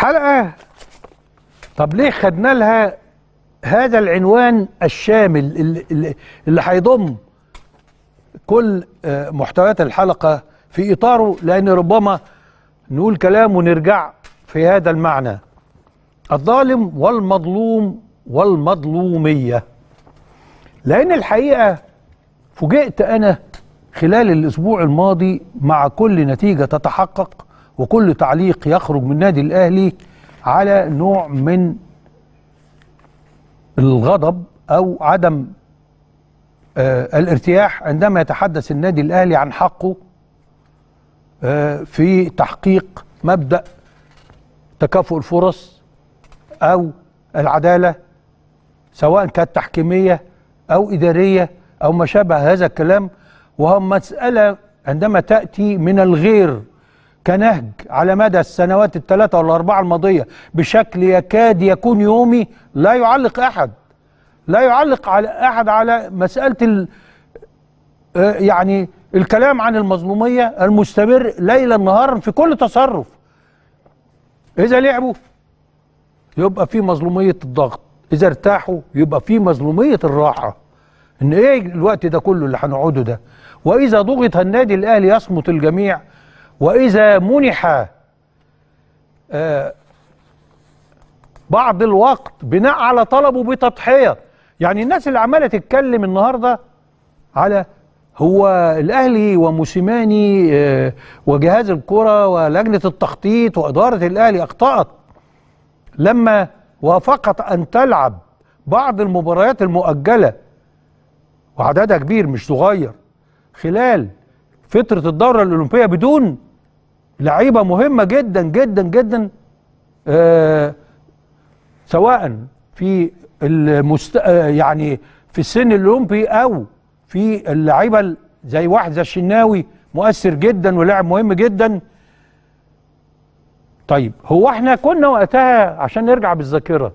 الحلقة طب ليه خدنا لها هذا العنوان الشامل اللي, اللي هيضم كل آه، محتويات الحلقة في إطاره لأن ربما نقول كلام ونرجع في هذا المعنى الظالم والمظلوم والمظلومية لأن الحقيقة فوجئت أنا خلال الأسبوع الماضي مع كل نتيجة تتحقق وكل تعليق يخرج من النادي الأهلي على نوع من الغضب أو عدم آه الارتياح عندما يتحدث النادي الأهلي عن حقه آه في تحقيق مبدأ تكافؤ الفرص أو العدالة سواء كانت تحكيمية أو إدارية أو ما شابه هذا الكلام وهو مسألة عندما تأتي من الغير كنهج على مدى السنوات الثلاثة والأربعة الماضية بشكل يكاد يكون يومي لا يعلق أحد لا يعلق على أحد على مسألة ال آه، يعني الكلام عن المظلومية المستمر ليلا نهارا في كل تصرف إذا لعبوا يبقى في مظلومية الضغط إذا ارتاحوا يبقى في مظلومية الراحة إن إيه الوقت ده كله اللي هنقعده ده وإذا ضغط النادي الأهلي يصمت الجميع وإذا منح آه، بعض الوقت بناء على طلبه بتضحية يعني الناس اللي عمالة تتكلم النهاردة على هو الأهلي وموسيماني آه، وجهاز الكرة ولجنة التخطيط وإدارة الأهلي أخطأت لما وافقت أن تلعب بعض المباريات المؤجلة وعددها كبير مش صغير خلال فترة الدورة الأولمبية بدون لعيبة مهمة جدا جدا جدا آه سواء في المست... آه يعني في السن الاولمبي او في اللعيبه زي واحد زي الشناوي مؤثر جدا ولاعب مهم جدا طيب هو احنا كنا وقتها عشان نرجع بالذاكره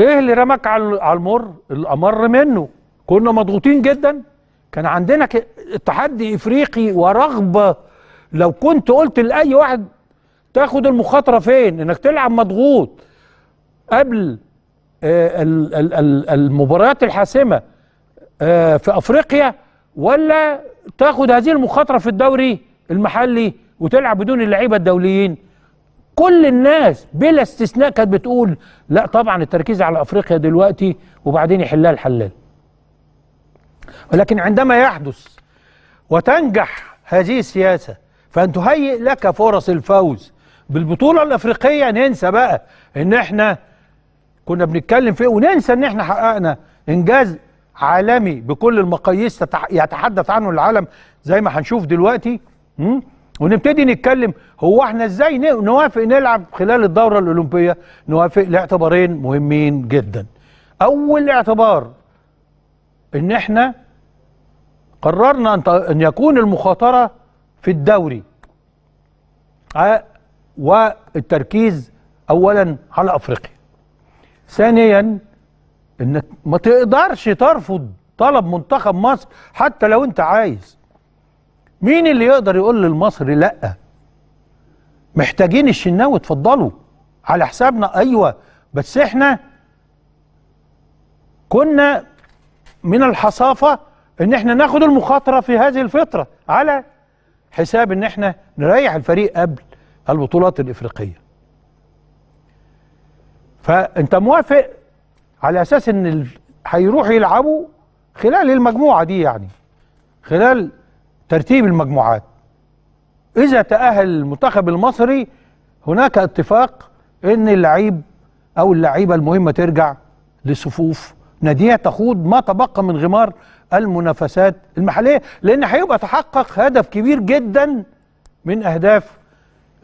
ايه اللي رماك على المر الامر منه كنا مضغوطين جدا كان عندنا ك... تحدي افريقي ورغبه لو كنت قلت لاي واحد تاخد المخاطره فين انك تلعب مضغوط قبل آه، المباريات الحاسمه آه، في افريقيا ولا تاخد هذه المخاطره في الدوري المحلي وتلعب بدون اللعيبه الدوليين كل الناس بلا استثناء كانت بتقول لا طبعا التركيز على افريقيا دلوقتي وبعدين يحلها الحلال ولكن عندما يحدث وتنجح هذه السياسه فان تهيئ لك فرص الفوز بالبطوله الافريقيه ننسى بقى ان احنا كنا بنتكلم فيه وننسى ان احنا حققنا انجاز عالمي بكل المقاييس يتحدث عنه العالم زي ما هنشوف دلوقتي ونبتدي نتكلم هو احنا ازاي نوافق نلعب خلال الدوره الاولمبيه نوافق لاعتبارين مهمين جدا اول اعتبار ان احنا قررنا ان يكون المخاطره في الدوري آه، والتركيز اولا على افريقيا ثانيا انك ما تقدرش ترفض طلب منتخب مصر حتى لو انت عايز مين اللي يقدر يقول للمصري لا محتاجين الشناوي اتفضلوا على حسابنا ايوه بس احنا كنا من الحصافه ان احنا ناخد المخاطره في هذه الفتره على حساب ان احنا نريح الفريق قبل البطولات الافريقيه فانت موافق على اساس ان هيروحوا يلعبوا خلال المجموعه دي يعني خلال ترتيب المجموعات اذا تاهل المنتخب المصري هناك اتفاق ان اللعيب او اللعيبه المهمه ترجع لصفوف ناديها تخوض ما تبقى من غمار المنافسات المحلية لأن هيبقى تحقق هدف كبير جدا من أهداف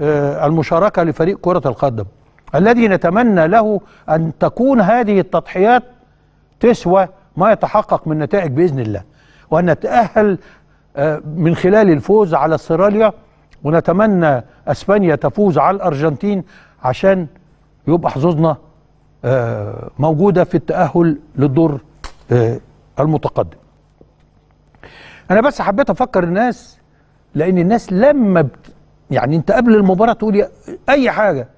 آه، المشاركة لفريق كرة القدم الذي نتمنى له أن تكون هذه التضحيات تسوى ما يتحقق من نتائج بإذن الله وأن نتأهل آه، من خلال الفوز على استراليا ونتمنى اسبانيا تفوز على الارجنتين عشان يبقى حظوظنا آه، موجودة في التأهل للدور آه، المتقدم أنا بس حبيت أفكر الناس لأن الناس لما بت يعني أنت قبل المباراة تقول أي حاجة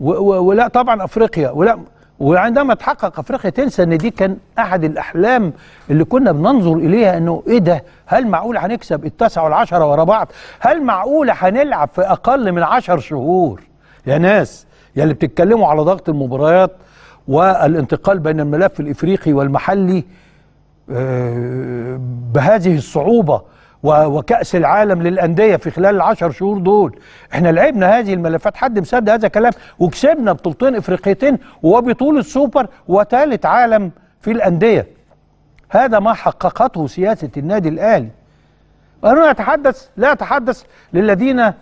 ولا طبعا أفريقيا ولا وعندما تحقق افريقيا تنسى ان دي كان احد الاحلام اللي كنا بننظر اليها انه ايه ده هل معقول هنكسب التسعه والعشره ورا بعض هل معقول هنلعب في اقل من عشر شهور يا ناس يعني بتتكلموا على ضغط المباريات والانتقال بين الملف الافريقي والمحلي آه، بهذه الصعوبه وكأس العالم للأندية في خلال العشر شهور دول احنا لعبنا هذه الملفات حد مصدق هذا كلام وكسبنا بطولتين افريقيتين وبطولة سوبر وثالث عالم في الأندية هذا ما حققته سياسة النادي الأهلي أنا أتحدث لا أتحدث للذين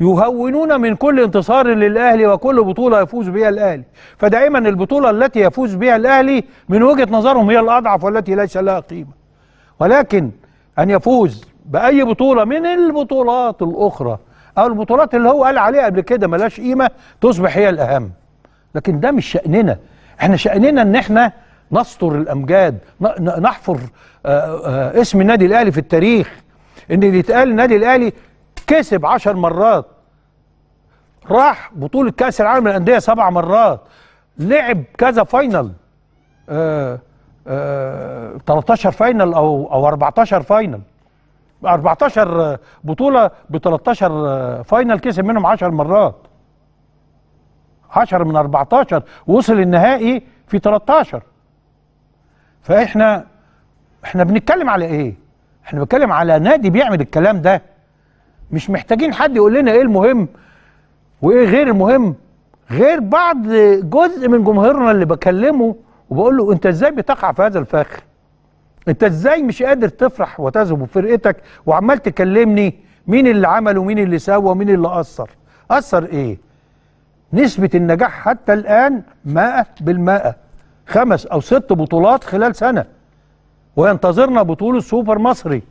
يهونون من كل انتصار للاهلي وكل بطوله يفوز بها الاهلي فدائما البطوله التي يفوز بها الاهلي من وجهه نظرهم هي الاضعف والتي ليس لها قيمه ولكن ان يفوز باي بطوله من البطولات الاخرى او البطولات اللي هو قال عليها قبل كده ملاش قيمه تصبح هي الاهم لكن ده مش شاننا احنا شاننا ان احنا نستر الامجاد نحفر آه، آه، اسم النادي الاهلي في التاريخ ان اللي يتقال النادي الاهلي كسب 10 مرات راح بطولة كأس العالم للأندية سبع مرات لعب كذا فاينل آآ آآ 13 فاينل أو أو 14 فاينل 14 بطولة ب 13 فاينل كسب منهم 10 مرات 10 من 14 وصل النهائي في 13 فاحنا احنا بنتكلم على ايه؟ احنا بنتكلم على نادي بيعمل الكلام ده مش محتاجين حد يقول لنا ايه المهم وايه غير المهم غير بعض جزء من جمهورنا اللي بكلمه وبقول له انت ازاي بتقع في هذا الفخ انت ازاي مش قادر تفرح وتذهب بفرقتك وعمال تكلمني مين اللي عمل ومين اللي سوى ومين اللي اثر اثر ايه نسبة النجاح حتى الآن مائة بالمائة خمس أو ست بطولات خلال سنة وينتظرنا بطولة سوبر مصري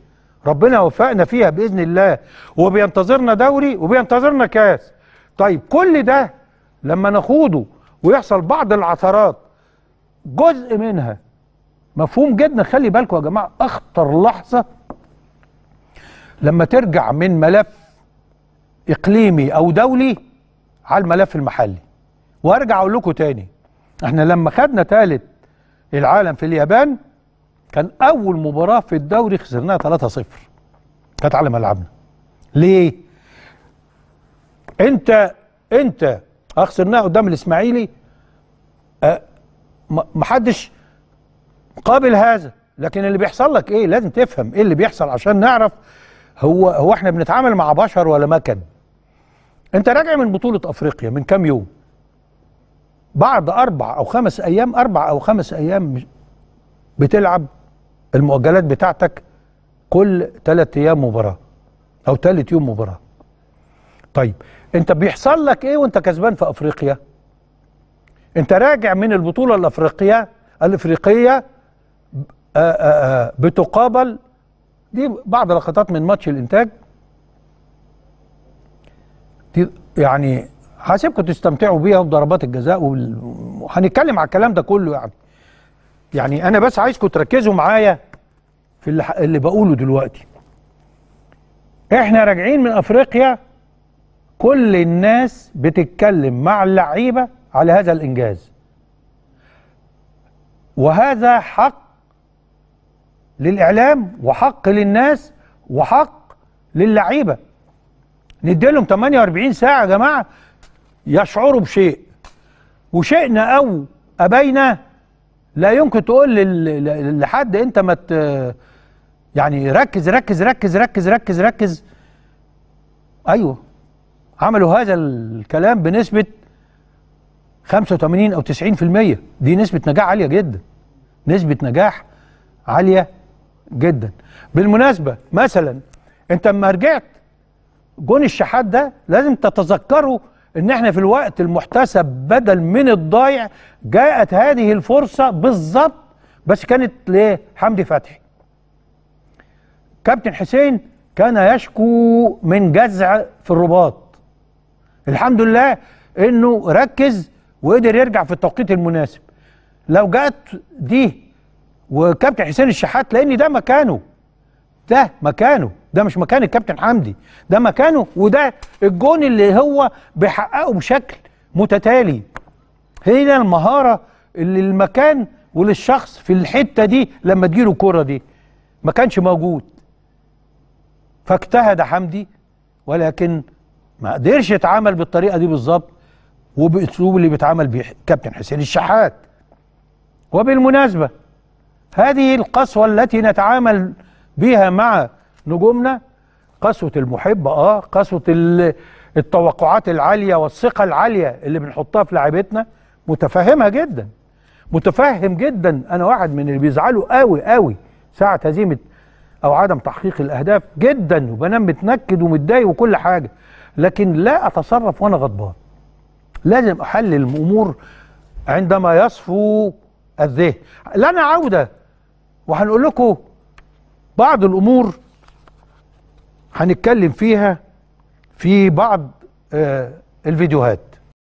ربنا وفقنا فيها باذن الله وبينتظرنا دوري وبينتظرنا كاس طيب كل ده لما نخوضه ويحصل بعض العثرات جزء منها مفهوم جدا خلي بالكم يا جماعه اخطر لحظه لما ترجع من ملف اقليمي او دولي على الملف المحلي وارجع اقول لكم تاني احنا لما خدنا ثالث العالم في اليابان كان اول مباراه في الدوري خسرناها 3-0 كانت على ملعبنا ليه انت انت خسرناها قدام الاسماعيلي أه محدش قابل هذا لكن اللي بيحصل لك ايه لازم تفهم ايه اللي بيحصل عشان نعرف هو هو احنا بنتعامل مع بشر ولا مكن انت راجع من بطوله افريقيا من كام يوم بعد اربع او خمس ايام اربع او خمس ايام بتلعب المؤجلات بتاعتك كل ثلاث ايام مباراه او ثالث يوم مباراه طيب انت بيحصل لك ايه وانت كسبان في افريقيا انت راجع من البطوله الافريقيه الافريقيه آآ آه، آآ آه، آه، بتقابل دي بعض لقطات من ماتش الانتاج دي يعني هسيبكم تستمتعوا بيها وبضربات الجزاء وهنتكلم على الكلام ده كله يعني يعني انا بس عايزكم تركزوا معايا في اللي, اللي بقوله دلوقتي احنا راجعين من افريقيا كل الناس بتتكلم مع اللعيبه على هذا الانجاز وهذا حق للاعلام وحق للناس وحق للعيبه نديلهم 48 ساعه يا جماعه يشعروا بشيء وشئنا او ابينا لا يمكن تقول لحد انت ما يعني ركز ركز ركز ركز ركز ركز ايوه عملوا هذا الكلام بنسبه 85 او 90% دي نسبه نجاح عاليه جدا نسبه نجاح عاليه جدا بالمناسبه مثلا انت لما رجعت جون الشحات ده لازم تتذكره ان احنا في الوقت المحتسب بدل من الضايع جاءت هذه الفرصه بالظبط بس كانت لحمدي فتحي كابتن حسين كان يشكو من جزع في الرباط الحمد لله انه ركز وقدر يرجع في التوقيت المناسب لو جات دي وكابتن حسين الشحات لان ده مكانه ده مكانه ده مش مكان الكابتن حمدي ده مكانه وده الجون اللي هو بيحققه بشكل متتالي هنا المهارة اللي المكان وللشخص في الحتة دي لما تجيله الكرة دي ما كانش موجود فاجتهد حمدي ولكن ما قدرش يتعامل بالطريقة دي بالظبط وبأسلوب اللي بيتعامل بيه كابتن حسين الشحات وبالمناسبة هذه القسوة التي نتعامل بيها مع نجومنا قسوة المحب اه قسوة التوقعات العالية والثقة العالية اللي بنحطها في لعبتنا متفهمها جدا متفهم جدا انا واحد من اللي بيزعلوا قوي قوي ساعة هزيمة او عدم تحقيق الاهداف جدا وبنام متنكد ومتضايق وكل حاجة لكن لا اتصرف وانا غضبان لازم احلل الامور عندما يصفو الذهن لنا عودة وهنقول لكم بعض الأمور هنتكلم فيها في بعض آه، الفيديوهات